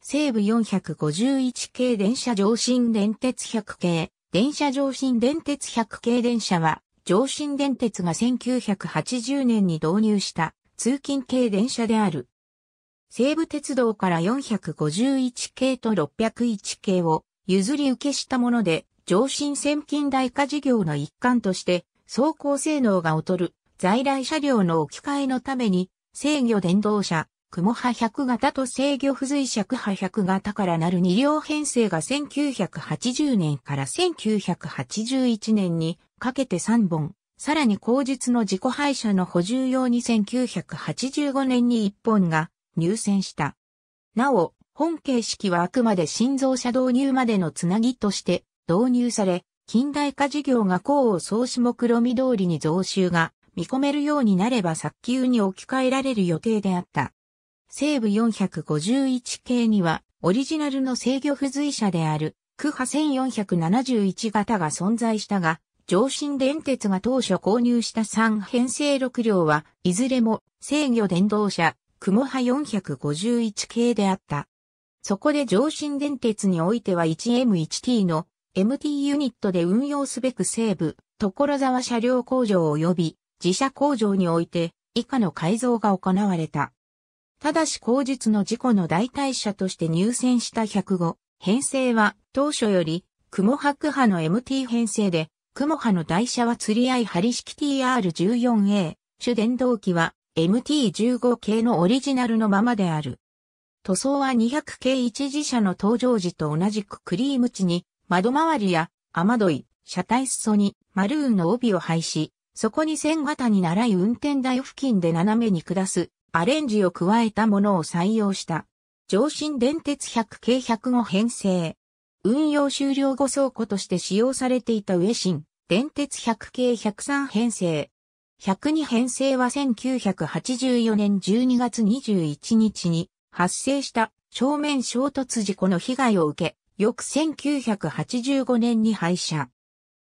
西武451系電車上新電鉄100系、電車上新電鉄100系電車は、上新電鉄が1980年に導入した通勤系電車である。西武鉄道から451系と601系を譲り受けしたもので、上新線近代化事業の一環として、走行性能が劣る在来車両の置き換えのために、制御電動車、雲波100型と制御不随尺波100型からなる2両編成が1980年から1981年にかけて3本、さらに後日の自己廃車の補充用に1985年に1本が入選した。なお、本形式はあくまで新造車導入までのつなぎとして導入され、近代化事業が功を総し目論み通りに増収が見込めるようになれば早急に置き換えられる予定であった。西部451系には、オリジナルの制御付随車である、クハ1471型が存在したが、上新電鉄が当初購入した3編成6両は、いずれも制御電動車、雲派451系であった。そこで上新電鉄においては 1M1T の MT ユニットで運用すべく西部、所沢車両工場及び自社工場において以下の改造が行われた。ただし後日の事故の代替車として入選した105編成は当初より雲白派の MT 編成で、雲派の台車は釣り合い針式 TR14A、主電動機は MT15 系のオリジナルのままである。塗装は200系一次車の登場時と同じくクリーム地に窓周りや雨どい、車体裾にマルーンの帯を配し、そこに線型に習い運転台付近で斜めに下すアレンジを加えたものを採用した。上新電鉄100系105編成。運用終了後倉庫として使用されていた上新、電鉄100系103編成。102編成は1984年12月21日に発生した正面衝突事故の被害を受け、翌1985年に廃車。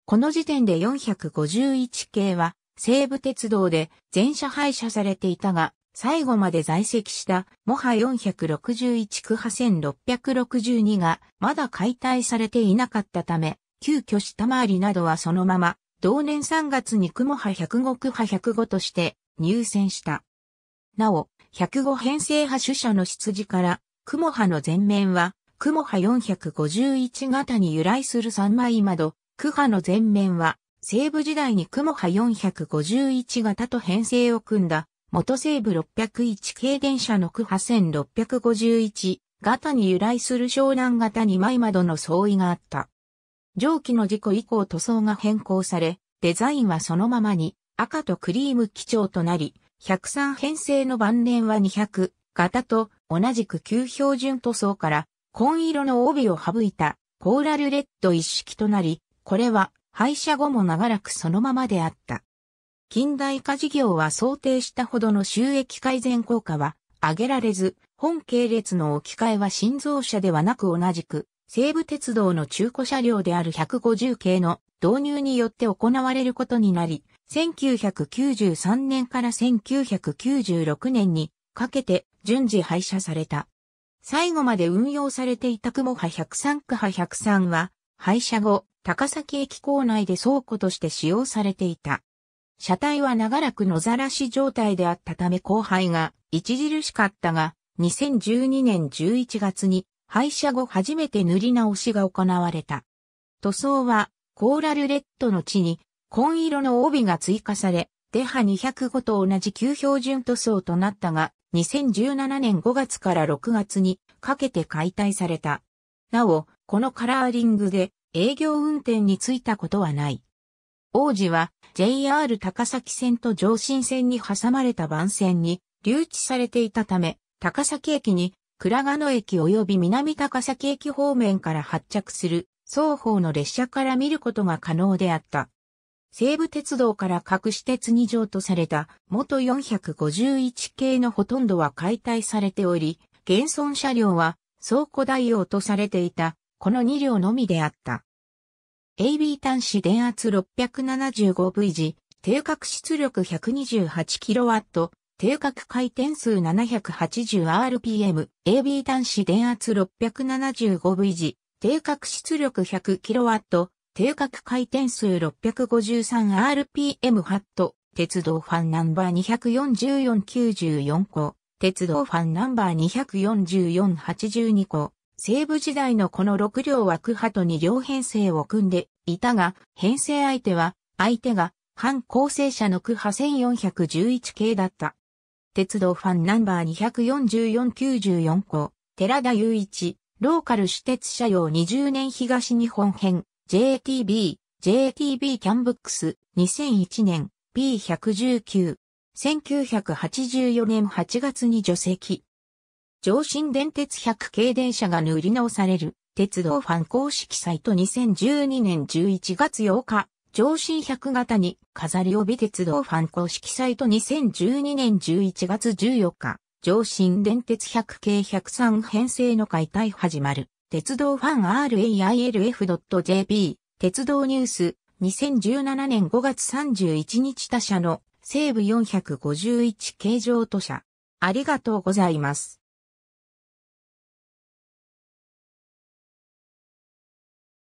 この時点で451系は西武鉄道で全車廃車されていたが、最後まで在籍したモハ461区派1662がまだ解体されていなかったため、急遽下回りなどはそのまま、同年3月にも派105区派105として入選した。なお、105編成派主者の出自からモ派の前面はモ派451型に由来する三枚窓、クハの前面は西部時代にモ派451型と編成を組んだ元西部601系電車の区8651型に由来する湘南型2枚窓の相違があった。上記の事故以降塗装が変更され、デザインはそのままに赤とクリーム基調となり、103編成の晩年は200型と同じく旧標準塗装から紺色の帯を省いたコーラルレッド一式となり、これは廃車後も長らくそのままであった。近代化事業は想定したほどの収益改善効果は上げられず、本系列の置き換えは新造車ではなく同じく、西武鉄道の中古車両である150系の導入によって行われることになり、1993年から1996年にかけて順次廃車された。最後まで運用されていた雲波103区波103は廃車後、高崎駅構内で倉庫として使用されていた。車体は長らく野ざらし状態であったため後輩が著しかったが、2012年11月に廃車後初めて塗り直しが行われた。塗装はコーラルレッドの地に紺色の帯が追加され、デハ205と同じ旧標準塗装となったが、2017年5月から6月にかけて解体された。なお、このカラーリングで営業運転についたことはない。王子は JR 高崎線と上新線に挟まれた番線に留置されていたため、高崎駅に倉賀野駅及び南高崎駅方面から発着する双方の列車から見ることが可能であった。西武鉄道から各私鉄二乗とされた元451系のほとんどは解体されており、現存車両は倉庫代用とされていたこの2両のみであった。AB 端子電圧 675V 時、定格出力 128kW、定格回転数 780rpm、AB 端子電圧 675V 時、定格出力 100kW、定格回転数 653rpm ハット、鉄道ファンナンバー24494個、鉄道ファンナンバー2 4 4 8 2個、西部時代のこの6両は区派と2両編成を組んでいたが、編成相手は、相手が、反構成者の区派1411系だった。鉄道ファンナンバー24494校、寺田雄一、ローカル私鉄車用20年東日本編、JTB、JTB キャンブックス、2001年、P119。1984年8月に除籍。上新電鉄100系電車が塗り直される、鉄道ファン公式サイト2012年11月8日、上新100型に、飾り帯鉄道ファン公式サイト2012年11月14日、上新電鉄100系103編成の解体始まる、鉄道ファン railf.jp、鉄道ニュース、2017年5月31日他社の西部451形状都社。ありがとうございます。